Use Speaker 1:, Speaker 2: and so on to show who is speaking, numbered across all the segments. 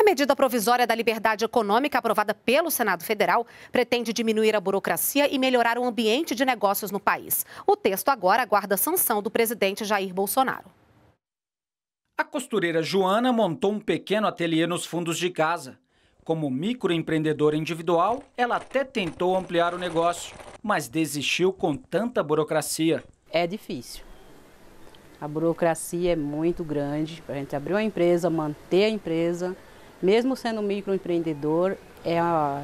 Speaker 1: A medida provisória da liberdade econômica aprovada pelo Senado Federal pretende diminuir a burocracia e melhorar o ambiente de negócios no país. O texto agora aguarda sanção do presidente Jair Bolsonaro.
Speaker 2: A costureira Joana montou um pequeno ateliê nos fundos de casa. Como microempreendedora individual, ela até tentou ampliar o negócio, mas desistiu com tanta burocracia. É difícil.
Speaker 3: A burocracia é muito grande para a gente abrir uma empresa, manter a empresa mesmo sendo microempreendedor, é,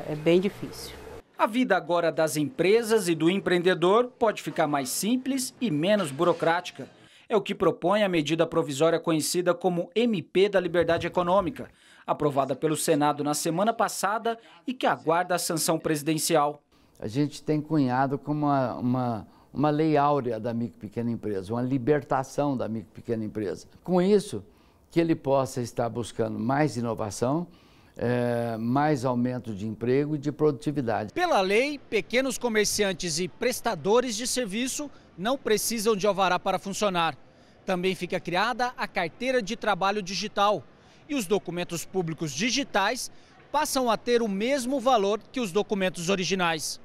Speaker 3: é bem difícil.
Speaker 2: A vida agora das empresas e do empreendedor pode ficar mais simples e menos burocrática. É o que propõe a medida provisória conhecida como MP da Liberdade Econômica, aprovada pelo Senado na semana passada e que aguarda a sanção presidencial.
Speaker 4: A gente tem cunhado como uma, uma, uma lei áurea da micro e pequena empresa, uma libertação da micro e pequena empresa. Com isso, que ele possa estar buscando mais inovação, é, mais aumento de emprego e de produtividade. Pela
Speaker 2: lei, pequenos comerciantes e prestadores de serviço não precisam de alvará para funcionar. Também fica criada a carteira de trabalho digital e os documentos públicos digitais passam a ter o mesmo valor que os documentos originais.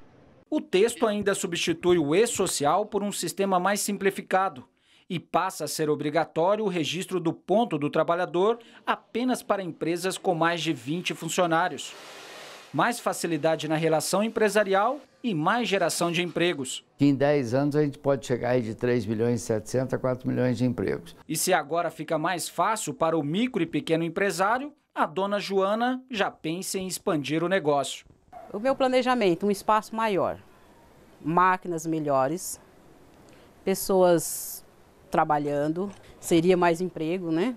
Speaker 2: O texto ainda substitui o e-social por um sistema mais simplificado e passa a ser obrigatório o registro do ponto do trabalhador apenas para empresas com mais de 20 funcionários. Mais facilidade na relação empresarial e mais geração de empregos.
Speaker 4: Em 10 anos a gente pode chegar aí de 3 milhões e 700 a 4 milhões de empregos.
Speaker 2: E se agora fica mais fácil para o micro e pequeno empresário, a dona Joana já pensa em expandir o negócio. O meu planejamento,
Speaker 3: um espaço maior, máquinas melhores, pessoas trabalhando, seria mais emprego, né?